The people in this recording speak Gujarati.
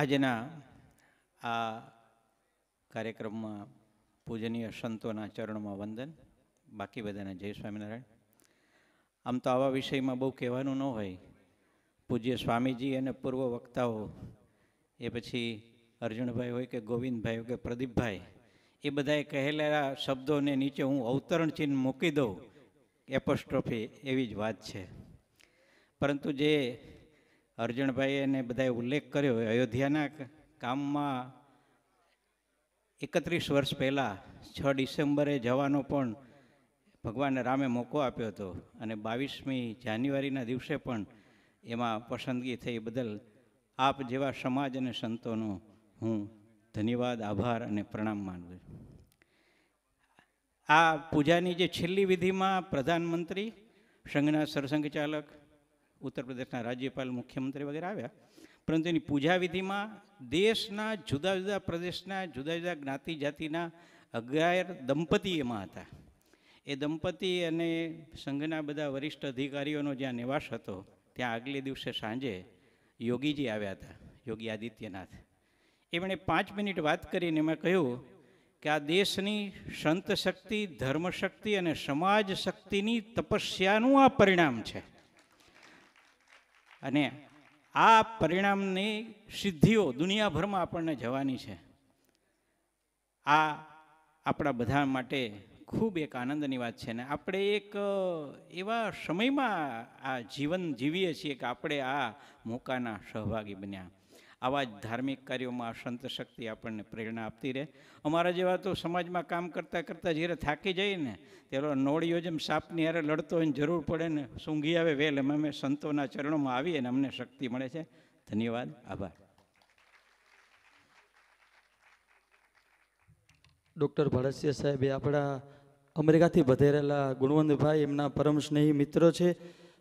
આજના આ કાર્યક્રમમાં પૂજનીય સંતોના ચરણમાં વંદન બાકી બધાના જય સ્વામિનારાયણ આમ તો આવા વિષયમાં બહુ કહેવાનું ન હોય પૂજ્ય સ્વામીજી અને પૂર્વ વક્તાઓ એ પછી અર્જુનભાઈ હોય કે ગોવિંદભાઈ હોય કે પ્રદીપભાઈ એ બધાએ કહેલા શબ્દોને નીચે હું અવતરણ ચિહ્ન મૂકી દઉં એપોસ્ટ્રોફી એવી જ વાત છે પરંતુ જે અર્જુનભાઈ એને બધાએ ઉલ્લેખ કર્યો અયોધ્યાના કામમાં એકત્રીસ વર્ષ પહેલાં છ ડિસેમ્બરે જવાનો પણ ભગવાન રામે મોકો આપ્યો હતો અને બાવીસમી જાન્યુઆરીના દિવસે પણ એમાં પસંદગી થઈ બદલ આપ જેવા સમાજ અને સંતોનો હું ધન્યવાદ આભાર અને પ્રણામ માનું છું આ પૂજાની જે છેલ્લી વિધિમાં પ્રધાનમંત્રી સંઘના સરસંઘચાલક ઉત્તર પ્રદેશના રાજ્યપાલ મુખ્યમંત્રી વગેરે આવ્યા પરંતુ એની પૂજા વિધિમાં દેશના જુદા જુદા પ્રદેશના જુદા જુદા જ્ઞાતિ જાતિના અગિયાર દંપતી એમાં હતા એ દંપતી અને સંઘના બધા વરિષ્ઠ અધિકારીઓનો જ્યાં નિવાસ હતો ત્યાં આગલે દિવસે સાંજે યોગીજી આવ્યા હતા યોગી આદિત્યનાથ એમણે પાંચ મિનિટ વાત કરીને એમાં કહ્યું કે આ દેશની સંત શક્તિ ધર્મ શક્તિ અને સમાજ શક્તિની તપસ્યાનું આ પરિણામ છે અને આ પરિણામની સિદ્ધિઓ દુનિયાભરમાં આપણને જવાની છે આ આપણા બધા માટે ખૂબ એક આનંદની વાત છે ને આપણે એક એવા સમયમાં આ જીવન જીવીએ છીએ કે આપણે આ મોકાના સહભાગી બન્યા આવા જ ધાર્મિક કાર્યોમાં આ સંત શક્તિ આપણને પ્રેરણા આપતી રહે અમારા જેવા તો સમાજમાં કામ કરતાં કરતાં જ્યારે થાકી જઈએ ને ત્યારે નોળીઓ જેમ સાપની હારે લડતો હોય જરૂર પડે ને સૂંઘી આવે વેલ એમ અમે સંતોના ચરણોમાં આવીએ ને અમને શક્તિ મળે છે ધન્યવાદ આભાર ડૉક્ટર ભરસિયા સાહેબ એ આપણા અમેરિકાથી વધેરેલા ગુણવંતભાઈ એમના પરમ સ્નેહી મિત્રો છે